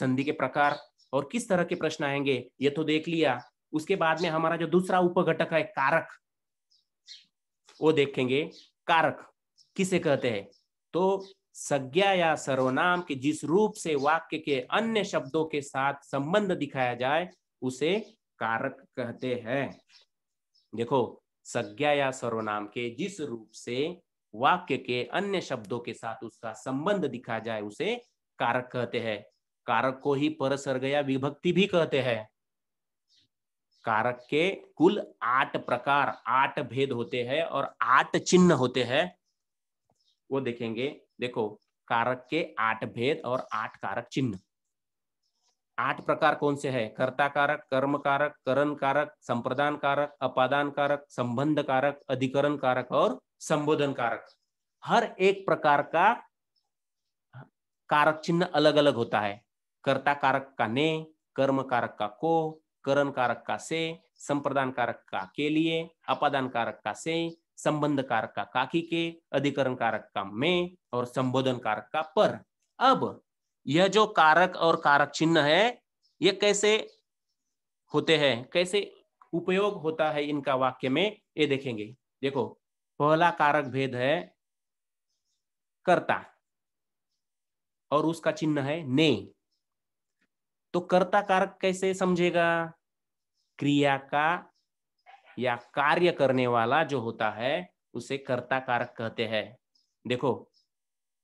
संधि के प्रकार और किस तरह के प्रश्न आएंगे ये तो देख लिया उसके बाद में हमारा जो दूसरा उपघटक है कारक वो देखेंगे कारक किसे कहते हैं तो संज्ञा या सर्वनाम के जिस रूप से वाक्य के अन्य शब्दों के साथ संबंध दिखाया जाए उसे कारक कहते हैं देखो संज्ञा या सर्वनाम के जिस रूप से वाक्य के अन्य शब्दों के साथ उसका संबंध दिखा जाए उसे कारक कहते हैं कारक को ही परसर्ग या विभक्ति भी कहते हैं कारक के कुल आठ प्रकार आठ भेद होते हैं और आठ चिन्ह होते हैं वो देखेंगे देखो कारक के आठ भेद और आठ कारक चिन्ह आठ प्रकार कौन से है कर्ता कारक कर्म कारक करण कारक संप्रदान कारक अपादान कारक संबंध कारक अधिकरण कारक और संबोधन कारक हर एक प्रकार का कारक चिन्ह अलग अलग होता है कर्ता कारक का ने कर्म कारक का को करण कारक का से संप्रदान कारक का के लिए अपादान कारक का से संबंध कारक का काकी के अधिकरण कारक का में और संबोधन कारक का पर अब यह जो कारक और कारक चिन्ह है ये कैसे होते हैं कैसे उपयोग होता है इनका वाक्य में ये देखेंगे देखो पहला कारक भेद है कर्ता और उसका चिन्ह है ने तो कर्ता कारक कैसे समझेगा क्रिया का या कार्य करने वाला जो होता है उसे कर्ता कारक कहते हैं देखो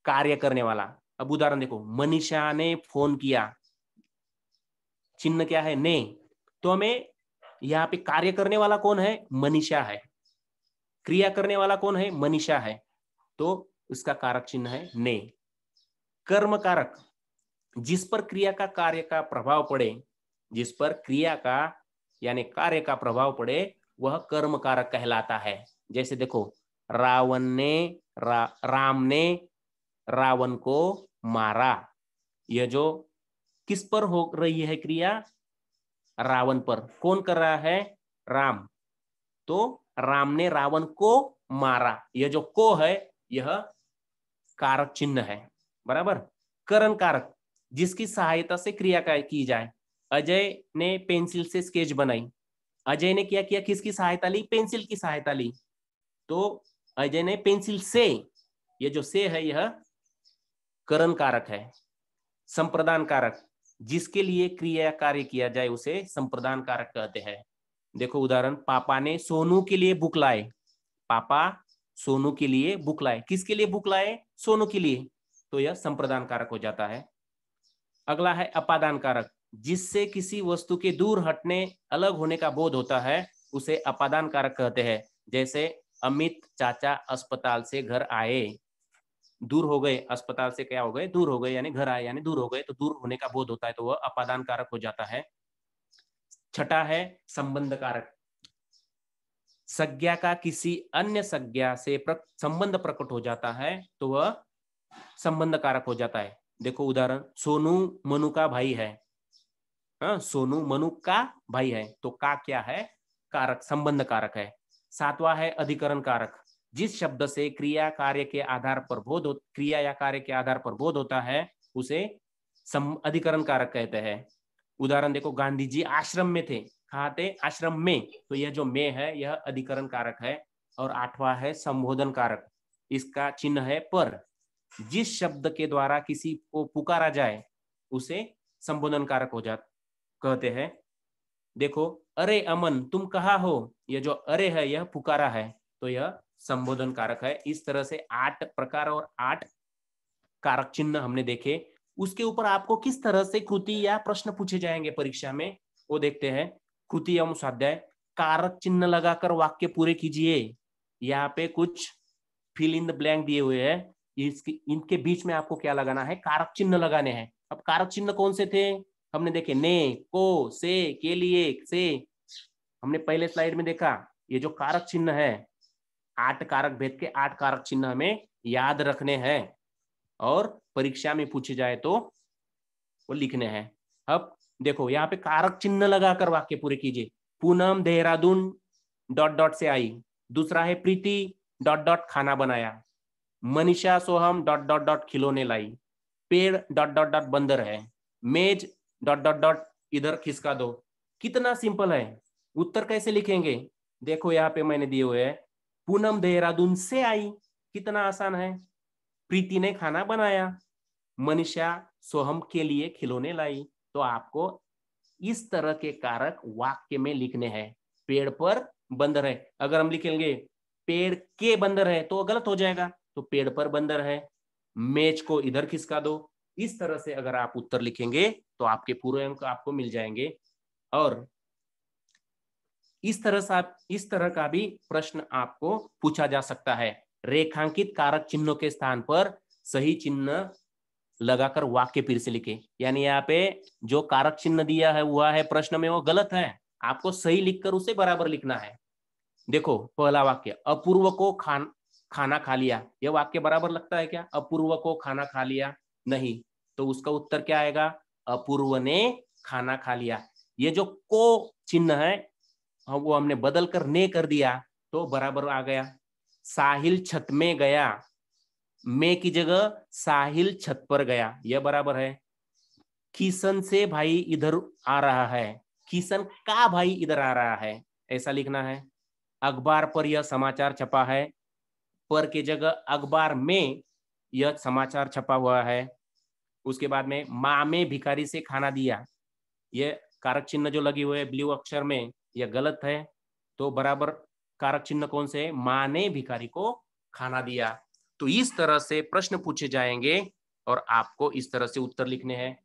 कार्य करने वाला अब उदाहरण देखो मनीषा ने फोन किया चिन्ह क्या है ने तो हमें यहाँ पे कार्य करने वाला कौन है मनीषा है क्रिया करने वाला कौन है मनीषा है तो उसका कारक चिन्ह है ने कर्म कारक जिस पर क्रिया का कार्य का प्रभाव पड़े जिस पर क्रिया का यानी कार्य का प्रभाव पड़े वह कर्म कारक कहलाता है जैसे देखो रावण ने रा, राम ने रावण को मारा यह जो किस पर हो रही है क्रिया रावण पर कौन कर रहा है राम तो राम ने रावण को मारा यह जो को है यह कारक चिन्ह है बराबर करण कारक जिसकी सहायता से क्रिया की जाए अजय ने पेंसिल से स्केच बनाई अजय ने क्या किया किसकी सहायता ली पेंसिल की सहायता ली तो अजय ने पेंसिल से ये जो से है यह करण कारक है संप्रदान कारक जिसके लिए क्रिया कार्य किया जाए उसे संप्रदान कारक कहते हैं देखो उदाहरण पापा ने सोनू के लिए बुक लाए पापा सोनू के लिए बुक लाए किसके लिए बुक लाए सोनू के लिए तो यह संप्रदान कारक हो जाता है अगला है अपादान कारक जिससे किसी वस्तु के दूर हटने अलग होने का बोध होता है उसे अपादान कारक कहते हैं जैसे अमित चाचा अस्पताल से घर आए दूर हो गए अस्पताल से क्या हो गए दूर हो गए यानी घर आए यानी दूर हो गए तो दूर होने का बोध होता है तो वह अपादान कारक हो जाता है छठा है संबंध कारक संज्ञा का किसी अन्य संज्ञा से प्रक, संबंध प्रकट हो जाता है तो वह संबंध कारक हो जाता है देखो उदाहरण सोनू मनु का भाई है हाँ सोनू मनु का भाई है तो का क्या है कारक संबंध कारक है सातवा है अधिकरण कारक जिस शब्द से क्रिया कार्य के आधार पर बोध क्रिया या कार्य के आधार पर बोध होता है उसे सम, अधिकरण कारक कहते हैं उदाहरण देखो गांधी जी आश्रम में थे कहा थे आश्रम में तो यह जो में है यह अधिकरण कारक है और आठवा है संबोधन कारक इसका चिन्ह है पर जिस शब्द के द्वारा किसी को पुकारा जाए उसे संबोधन कारक हो जाता कहते हैं देखो अरे अमन तुम कहा हो यह जो अरे है यह पुकारा है तो यह संबोधन कारक है इस तरह से आठ प्रकार और आठ कारक चिन्ह हमने देखे उसके ऊपर आपको किस तरह से कृति या प्रश्न पूछे जाएंगे परीक्षा में वो देखते हैं कृति एवं स्वाध्याय कारक चिन्ह लगाकर वाक्य पूरे कीजिए यहाँ पे कुछ फिल इन द ब्लैंक दिए हुए हैं इसके इनके बीच में आपको क्या लगाना है कारक चिन्ह लगाने हैं अब कारक चिन्ह कौन से थे हमने देखे ने को से के लिए से हमने पहले स्लाइड में देखा ये जो कारक चिन्ह है आठ कारक भेद के आठ कारक चिन्ह हमें याद रखने हैं और परीक्षा में पूछे जाए तो वो लिखने हैं अब देखो यहाँ पे कारक चिन्ह लगाकर वाक्य पूरे कीजिए पूनम देहरादून डॉट डॉट से आई दूसरा है प्रीति डॉट डॉट खाना बनाया Manisha Soham dot dot dot खिलौने लाई पेड़ डॉट डॉट डॉट बंदर है मेज डॉट डॉट डॉट इधर खिसका दो कितना सिंपल है उत्तर कैसे लिखेंगे देखो यहाँ पे मैंने दिए हुए है पूनम देहरादून से आई कितना आसान है प्रीति ने खाना बनाया मनीषा सोहम के लिए खिलौने लाई तो आपको इस तरह के कारक वाक्य में लिखने हैं पेड़ पर बंदर है अगर हम लिखेंगे पेड़ के बंदर है तो गलत हो जाएगा तो पेड़ पर बंदर है मेज को इधर खिसका दो इस तरह से अगर आप उत्तर लिखेंगे तो आपके पूरे अंक आपको मिल जाएंगे और इस तरह से आप इस तरह का भी प्रश्न आपको पूछा जा सकता है रेखांकित कारक चिन्हों के स्थान पर सही चिन्ह लगाकर वाक्य फिर से लिखे यानी यहाँ पे जो कारक चिन्ह दिया है हुआ है प्रश्न में वो गलत है आपको सही लिखकर उसे बराबर लिखना है देखो पहला वाक्य अपूर्व को खान खाना खा लिया यह वाक्य बराबर लगता है क्या अपूर्व को खाना खा लिया नहीं तो उसका उत्तर क्या आएगा अपूर्व ने खाना खा लिया ये जो को चिन्ह है हाँ, वो हमने बदल कर ने कर दिया तो बराबर आ गया साहिल छत में गया मे की जगह साहिल छत पर गया यह बराबर है किसन से भाई इधर आ रहा है किसन का भाई इधर आ रहा है ऐसा लिखना है अखबार पर यह समाचार छपा है पर के जगह अखबार में यह समाचार छपा हुआ है उसके बाद में माँ में भिखारी से खाना दिया ये कारक चिन्ह जो लगी हुए ब्लू अक्षर में यह गलत है तो बराबर कारक चिन्ह कौन से है माँ ने भिखारी को खाना दिया तो इस तरह से प्रश्न पूछे जाएंगे और आपको इस तरह से उत्तर लिखने हैं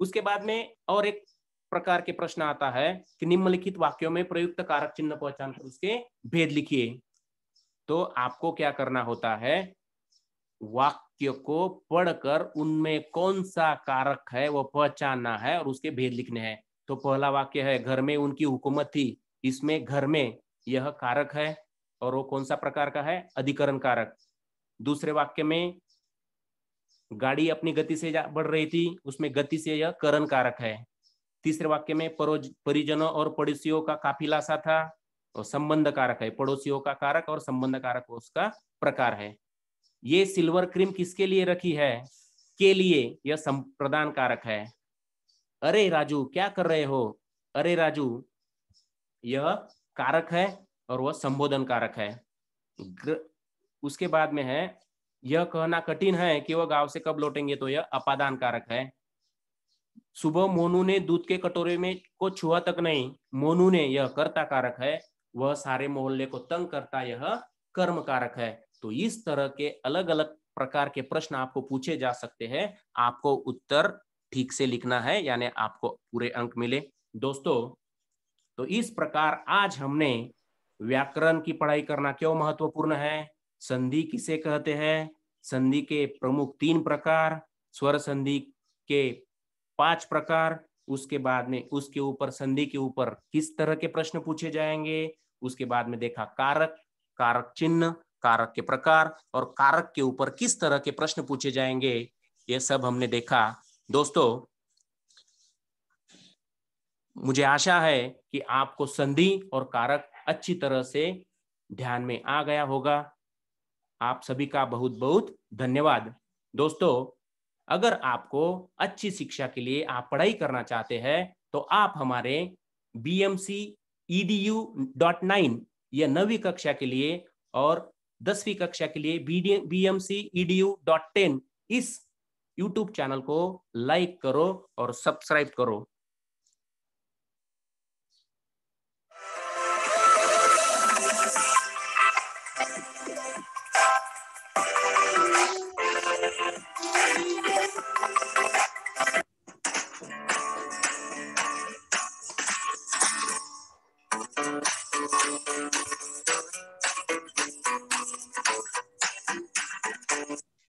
उसके बाद में और एक प्रकार के प्रश्न आता है कि निम्नलिखित वाक्यों में प्रयुक्त कारक चिन्ह पहचान कर उसके भेद लिखिए तो आपको क्या करना होता है वाक वाक्य को पढ़कर उनमें कौन सा कारक है वो पहचानना है और उसके भेद लिखने हैं तो पहला वाक्य है घर में उनकी हुकूमत थी इसमें घर में यह कारक है और वो कौन सा प्रकार का है अधिकरण कारक दूसरे वाक्य में गाड़ी अपनी गति से बढ़ रही थी उसमें गति से यह करण कारक है तीसरे वाक्य में परिजनों और पड़ोसियों का काफिला सा था और संबंध कारक है पड़ोसियों का कारक और संबंध कारक उसका प्रकार है ये सिल्वर क्रीम किसके लिए रखी है के लिए यह संप्रदान कारक है अरे राजू क्या कर रहे हो अरे राजू यह कारक है और वह संबोधन कारक है उसके बाद में है यह कहना कठिन है कि वह गांव से कब लौटेंगे तो यह अपादान कारक है सुबह मोनू ने दूध के कटोरे में को छुआ तक नहीं मोनू ने यह कर्ता कारक है वह सारे मोहल्ले को तंग करता यह कर्म कारक है तो इस तरह के अलग अलग प्रकार के प्रश्न आपको पूछे जा सकते हैं आपको उत्तर ठीक से लिखना है यानी आपको पूरे अंक मिले दोस्तों तो इस प्रकार आज हमने व्याकरण की पढ़ाई करना क्यों महत्वपूर्ण है संधि किसे कहते हैं संधि के प्रमुख तीन प्रकार स्वर संधि के पांच प्रकार उसके बाद में उसके ऊपर संधि के ऊपर किस तरह के प्रश्न पूछे जाएंगे उसके बाद में देखा कारक कारक चिन्ह कारक के प्रकार और कारक के ऊपर किस तरह के प्रश्न पूछे जाएंगे ये सब हमने देखा दोस्तों मुझे आशा है कि आपको संधि और कारक अच्छी तरह से ध्यान में आ गया होगा आप सभी का बहुत बहुत धन्यवाद दोस्तों अगर आपको अच्छी शिक्षा के लिए आप पढ़ाई करना चाहते हैं तो आप हमारे B M C E U dot nine या नवी कक्षा के लिए और दसवीं कक्षा के लिए B M C E D U dot ten इस यूट्यूब चैनल को लाइक करो और सब्सक्राइब करो